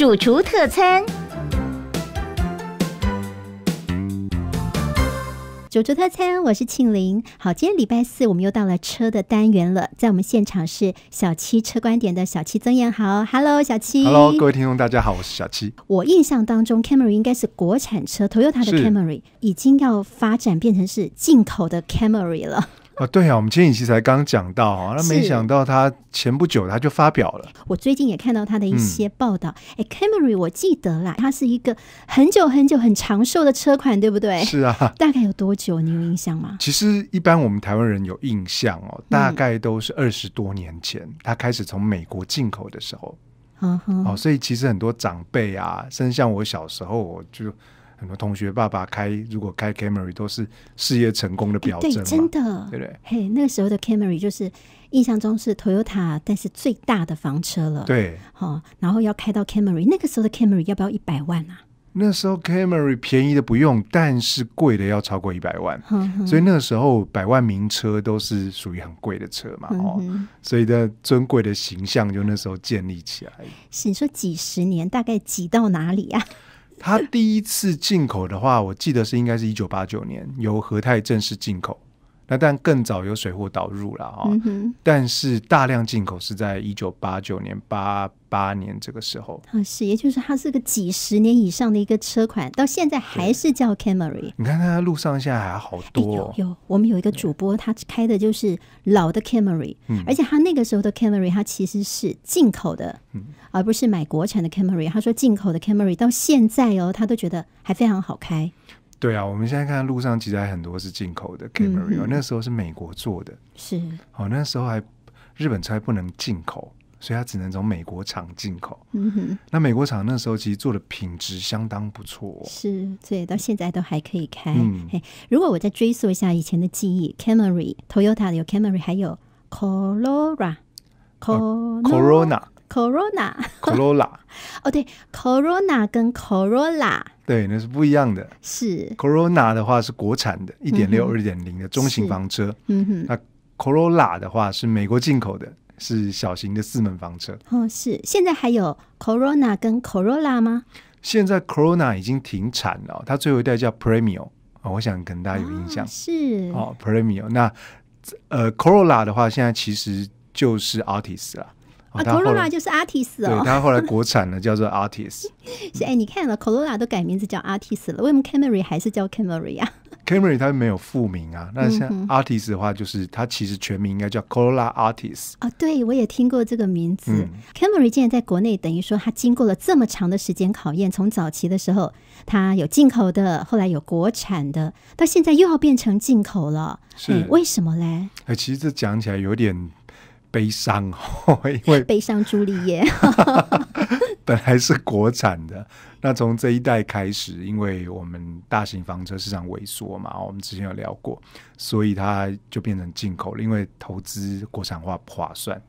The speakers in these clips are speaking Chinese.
主厨特餐，主厨特餐，我是庆玲。好，今天礼拜四，我们又到了车的单元了。在我们现场是小七车观点的小七曾燕豪，Hello，小七，Hello，各位听众大家好，我是小七。我印象当中，Camry 应该是国产车，Toyota 的 Camry 已经要发展变成是进口的 Camry 了。啊，对啊，我们前几期才刚讲到啊，那没想到他前不久他就发表了。我最近也看到他的一些报道。哎，Camry，我记得啦，它是一个很久很久很长寿的车款，对不对？是啊，大概有多久？你有印象吗？其实一般我们台湾人有印象哦，大概都是二十多年前，他开始从美国进口的时候。哦，所以其实很多长辈啊，甚至像我小时候，我就。很多同学爸爸开，如果开 Camry 都是事业成功的表征嘛，对不对？嘿，那个时候的 Camry 就是印象中是 Toyota，但是最大的房车了。对，哦，然后要开到 Camry，那个时候的 Camry 要不要一百万啊？那时候 Camry 便宜的不用，但是贵的要超过一百万，所以那个时候百万名车都是属于很贵的车嘛，哦，所以的尊贵的形象就那时候建立起来。是你说几十年，大概挤到哪里啊？他第一次进口的话，我记得是应该是一九八九年由和泰正式进口。那但更早有水货导入了哈，但是大量进口是在一九八九年、八八年这个时候啊，是，也就是它是个几十年以上的一个车款，到现在还是叫 Camry。你看它路上现在还好多。哎有我们有一个主播，他开的就是老的 Camry，而且他那个时候的 Camry，它其实是进口的，而不是买国产的 Camry。他说进口的 Camry 到现在哦，他都觉得还非常好开。对啊，我们现在看路上其实还很多是进口的 Camry，那时候是美国做的。是。哦，那时候还日本车不能进口，所以它只能从美国厂进口。嗯哼。那美国厂那时候其实做的品质相当不错。是，所以到现在都还可以开。嗯。如果我再追溯一下以前的记忆，Camry，Toyota 有 Camry，还有 Corolla，Corona，Corona，Corolla。哦，对，Corona 跟 Corolla。对，那是不一样的。是 Corona 的话是国产的，一点六、二点零的中型房车。嗯哼，那 Corolla 的话是美国进口的，是小型的四门房车。哦，是。现在还有 Corona 跟 Corolla 吗？现在 Corona 已经停产了，它最后一代叫 Premium，我想可能大家有印象。是哦，Premium。那呃，Corolla 的话，现在其实就是 Artis 了。啊，Corolla 就是 Artist 哦。对，它后来国产了，叫做 Artist。是哎，你看了 Corolla 都改名字叫 Artist 了，为什么 Camry 还是叫 Camry 啊？Camry 它没有复名啊。那像 Artist 的话，就是它其实全名应该叫 Corolla Artist。啊，对，我也听过这个名字。Camry 现在在国内等于说，它经过了这么长的时间考验，从早期的时候它有进口的，后来有国产的，到现在又要变成进口了，是为什么嘞？哎，其实这讲起来有点。悲伤，因为悲伤《朱丽叶》本来是国产的。那从这一代开始，因为我们大型房车市场萎缩嘛，我们之前有聊过，所以它就变成进口了。因为投资国产化不划算，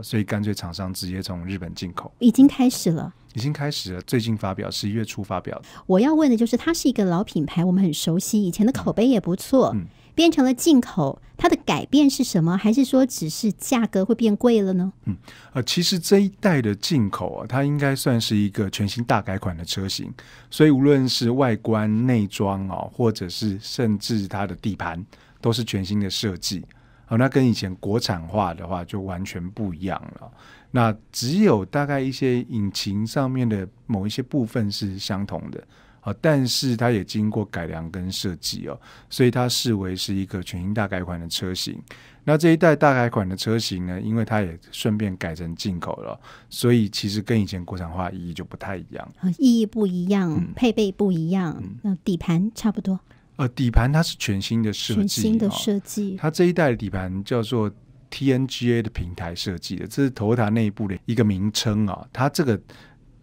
所以干脆厂商直接从日本进口。已经开始了，已经开始了。最近发表，十一月初发表。我要问的就是，它是一个老品牌，我们很熟悉，以前的口碑也不错。变成了进口，它的改变是什么？还是说只是价格会变贵了呢？嗯，呃，其实这一代的进口啊，它应该算是一个全新大改款的车型，所以无论是外观、内装哦，或者是甚至它的底盘，都是全新的设计。好，那跟以前国产化的话就完全不一样了。那只有大概一些引擎上面的某一些部分是相同的。啊，但是它也经过改良跟设计哦，所以它视为是一个全新大改款的车型。那这一代大改款的车型呢，因为它也顺便改成进口了，所以其实跟以前国产化意义就不太一样。意义不一样，配备不一样，那底盘差不多。呃，底盘它是全新的设计，新的设计。它这一代的底盘叫做 TNGA 的平台设计的，这是头塔内部的一个名称啊。它这个。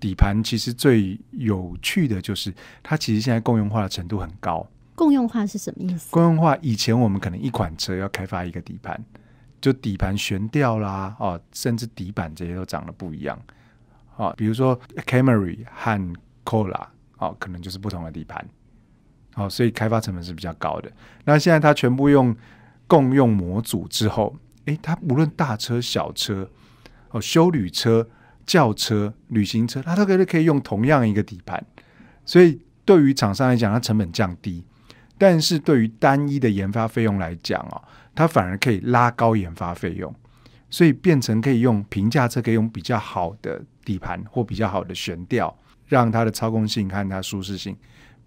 底盘其实最有趣的就是，它其实现在共用化的程度很高。共用化是什么意思？共用化以前我们可能一款车要开发一个底盘，就底盘悬吊啦，哦，甚至底板这些都长得不一样。哦，比如说 Camry 和 c o l a 哦，可能就是不同的底盘。哦，所以开发成本是比较高的。那现在它全部用共用模组之后，诶，它无论大车、小车，哦，修旅车。轿车、旅行车，它都可以可以用同样一个底盘，所以对于厂商来讲，它成本降低；但是对于单一的研发费用来讲哦，它反而可以拉高研发费用，所以变成可以用平价车，可以用比较好的底盘或比较好的悬吊，让它的操控性、看它舒适性。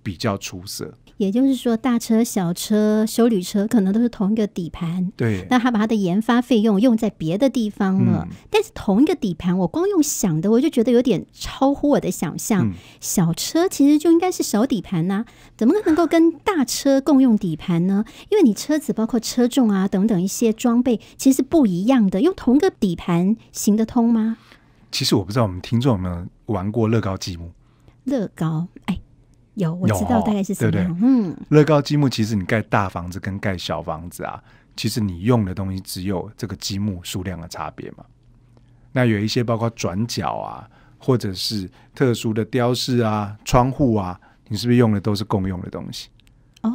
比较出色，也就是说，大车、小车、修理车可能都是同一个底盘。对，那他把他的研发费用用在别的地方了。但是同一个底盘，我光用想的，我就觉得有点超乎我的想象。小车其实就应该是小底盘呐，怎么能够跟大车共用底盘呢？因为你车子包括车重啊等等一些装备，其实是不一样的，用同个底盘行得通吗？其实我不知道我们听众有没有玩过乐高积木。乐高，哎。有，我知道大概是什么对嗯，乐高积木其实你盖大房子跟盖小房子啊，其实你用的东西只有这个积木数量的差别嘛。那有一些包括转角啊，或者是特殊的雕饰啊、窗户啊，你是不是用的都是共用的东西？哦，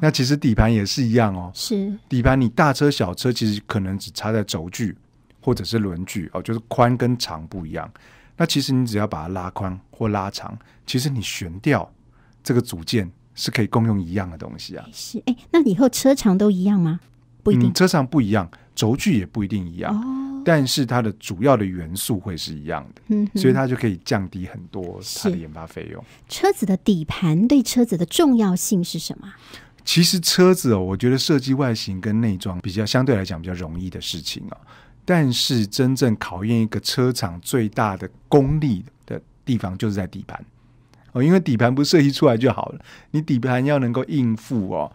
那其实底盘也是一样哦。是底盘，你大车小车其实可能只差在轴距或者是轮距哦，就是宽跟长不一样。那其实你只要把它拉宽或拉长，其实你悬吊。这个组件是可以共用一样的东西啊，是哎，那以后车长都一样吗？不一定，车长不一样，轴距也不一定一样哦。但是它的主要的元素会是一样的，嗯，所以它就可以降低很多它的研发费用。车子的底盘对车子的重要性是什么？其实车子，哦，我觉得设计外形跟内装比较相对来讲比较容易的事情啊，但是真正考验一个车厂最大的功力的地方就是在底盘。哦，因为底盘不设计出来就好了。你底盘要能够应付哦，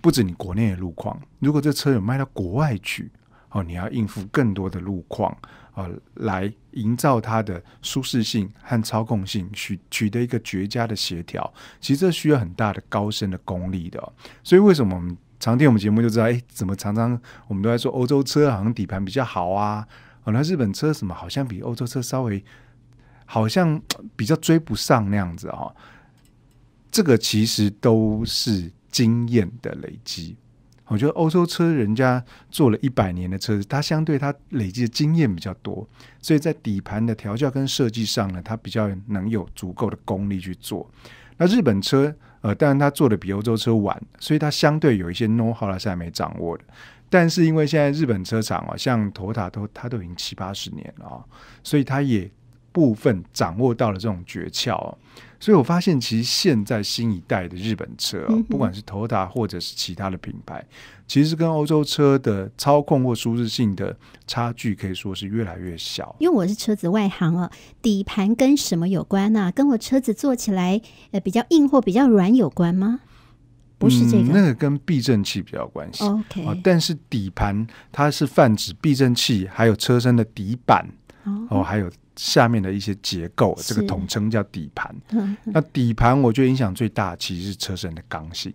不止你国内的路况。如果这车有卖到国外去，哦，你要应付更多的路况啊，来营造它的舒适性和操控性，取取得一个绝佳的协调。其实这需要很大的高深的功力的。所以为什么我们常听我们节目就知道，哎，怎么常常我们都在说欧洲车好像底盘比较好啊，哦，那日本车什么好像比欧洲车稍微。好像比较追不上那样子哈，这个其实都是经验的累积。我觉得欧洲车人家做了一百年的车子，它相对它累积的经验比较多，所以在底盘的调教跟设计上呢，它比较能有足够的功力去做。那日本车，呃，当然它做的比欧洲车晚，所以它相对有一些 know how 它是还没掌握的。但是因为现在日本车厂啊，像头塔都它都已经七八十年了，所以它也。部分掌握到了这种诀窍，所以我发现，其实现在新一代的日本车，不管是 Toyota 或者是其他的品牌，其实跟欧洲车的操控或舒适性的差距可以说是越来越小。因为我是车子外行啊，底盘跟什么有关呢？跟我车子坐起来呃比较硬或比较软有关吗？不是这个，那个跟避震器比较关系。OK，但是底盘它是泛指避震器，还有车身的底板。哦，还有下面的一些结构，这个统称叫底盘。那底盘我觉得影响最大，其实是车身的刚性，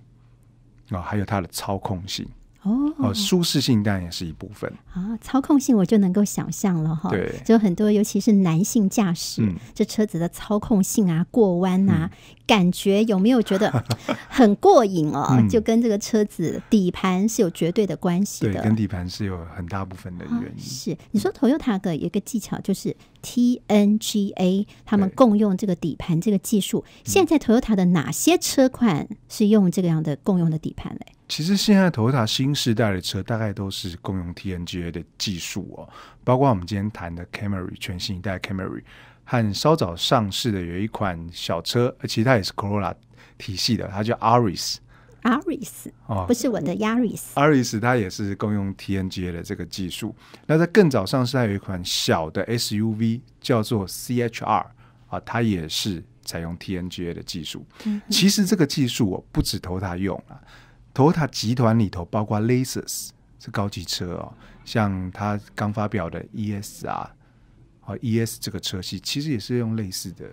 啊，还有它的操控性。哦，哦，舒适性当然也是一部分啊。操控性我就能够想象了哈，对，就很多尤其是男性驾驶，这车子的操控性啊，过弯呐，感觉有没有觉得 很过瘾哦？就跟这个车子底盘是有绝对的关系的，跟底盘是有很大部分的原因。是你说，Toyota 的一个技巧就是 TNGA，他们共用这个底盘这个技术。现在 Toyota 的哪些车款是用这个样的共用的底盘嘞？其实现在，Toyota 新时代的车大概都是共用 TNGA 的技术哦，包括我们今天谈的 Camry 全新一代 Camry 和稍早上市的有一款小车，呃，其它也是 Corolla 体系的，它叫 a r i s a r i s 哦，不是我的 y a r i s a r i s 它也是共用 TNGA 的这个技术。那在更早上市，它有一款小的 SUV 叫做 CHR 啊，它也是采用 TNGA 的技术。其实这个技术我不止 Toyota 用了。Toyota 集团里头，包括 Lexus 是高级车哦，像它刚发表的 ES 啊，和 ES 这个车系其实也是用类似的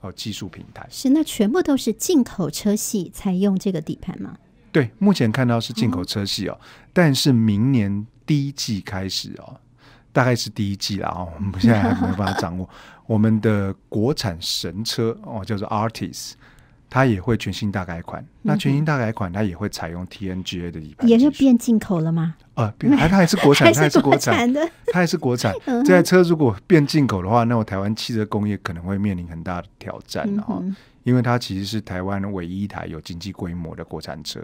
哦技术平台。是，那全部都是进口车系才用这个底盘吗？对，目前看到是进口车系哦，但是明年第一季开始哦，大概是第一季了哦，我们现在还没有办法掌握。我们的国产神车哦，叫做 Artis。它也会全新大改款，那全新大改款它也会采用 TNGA 的底盘。也是变进口了吗？呃，它还是国产，它还是国产的，它还是国产。这台车如果变进口的话，那我台湾汽车工业可能会面临很大的挑战，哈，因为它其实是台湾唯一一台有经济规模的国产车。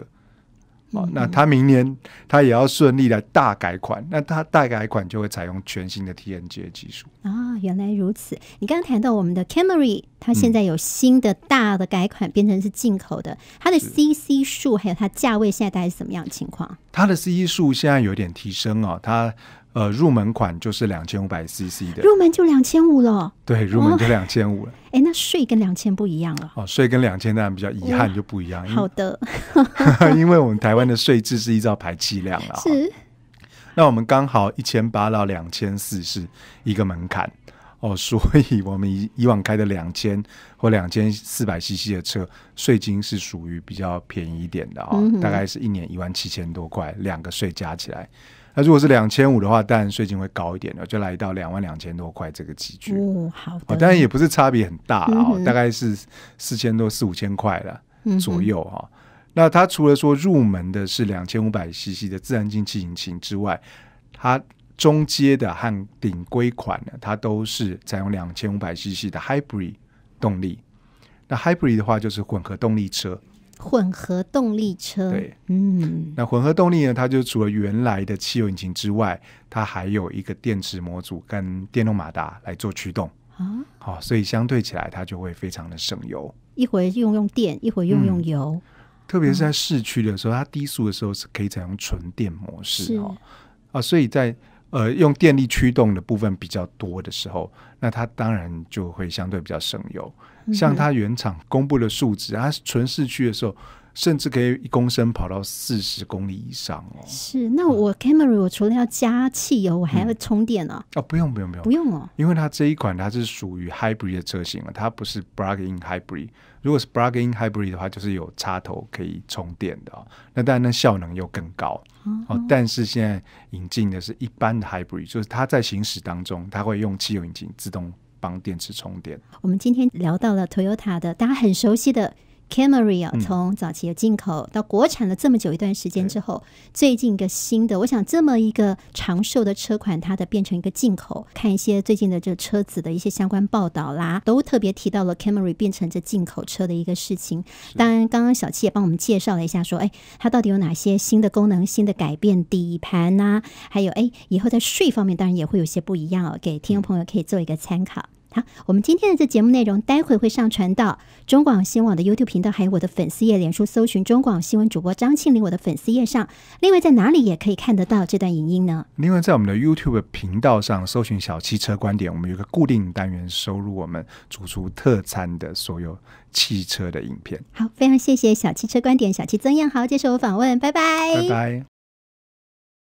哦，那他明年他也要顺利的大改款，那他大改款就会采用全新的 TNG 技术啊，原来如此。你刚刚谈到我们的 Camry，它现在有新的大的改款，变成是进口的，它的 CC 数还有它价位现在大概是什么样的情况？它的 CC 数现在有点提升哦，它。呃，入门款就是两千五百 CC 的，入门就两千五了。对，入门就两千五了。哎，那税跟两千不一样了。哦，税跟两千然比较遗憾就不一样。好的，因为我们台湾的税制是依照排气量啊。是。那我们刚好一千八到两千四是一个门槛哦，所以我们以以往开的两千或两千四百 CC 的车，税金是属于比较便宜一点的啊，大概是一年一万七千多块，两个税加起来。那如果是两千五的话，当然税金会高一点的，就来到两万两千多块这个起去。哦，好的。哦，当然也不是差别很大啊，大概是四千多、四五千块了左右哈。那它除了说入门的是两千五百 cc 的自然进气引擎之外，它中阶的和顶规款的，它都是采用两千五百 cc 的 Hybrid 动力。那 Hybrid 的话，就是混合动力车。混合动力车，对，嗯，那混合动力呢？它就除了原来的汽油引擎之外，它还有一个电池模组跟电动马达来做驱动啊，好，所以相对起来，它就会非常的省油。一会儿用用电，一会儿用用油，特别是在市区的时候，它低速的时候是可以采用纯电模式哦。啊，所以在呃用电力驱动的部分比较多的时候，那它当然就会相对比较省油。像它原厂公布的数值，它纯市区的时候，甚至可以一公升跑到四十公里以上哦。是，那我 Camry 我除了要加汽油，我还要充电哦。哦，不用不用不用，不用哦，因为它这一款它是属于 Hybrid 车型啊，它不是 Plug-in Hybrid。如果是 Plug-in Hybrid 的话，就是有插头可以充电的哦，那当然，那效能又更高哦。但是现在引进的是一般的 Hybrid，就是它在行驶当中，它会用汽油引擎自动。当电池充电。我们今天聊到了 Toyota 的大家很熟悉的 Camry 啊，从早期的进口到国产了这么久一段时间之后，最近一个新的，我想这么一个长寿的车款，它的变成一个进口。看一些最近的这车子的一些相关报道啦，都特别提到了 Camry 变成这进口车的一个事情。当然，刚刚小七也帮我们介绍了一下，说哎，它到底有哪些新的功能、新的改变，底盘呐，还有哎，以后在税方面当然也会有些不一样哦，给听众朋友可以做一个参考。我们今天的这节目内容，待会会上传到中广新闻网的 YouTube 频道，还有我的粉丝页，脸书搜寻中广新闻主播张庆林，我的粉丝页上。另外在哪里也可以看得到这段影音呢？另外在我们的 YouTube 频道上搜寻“小汽车观点”，我们有个固定单元收入我们煮出特餐的所有汽车的影片。好，非常谢谢小汽车观点，小七曾彦豪接受我访问，拜拜，拜拜。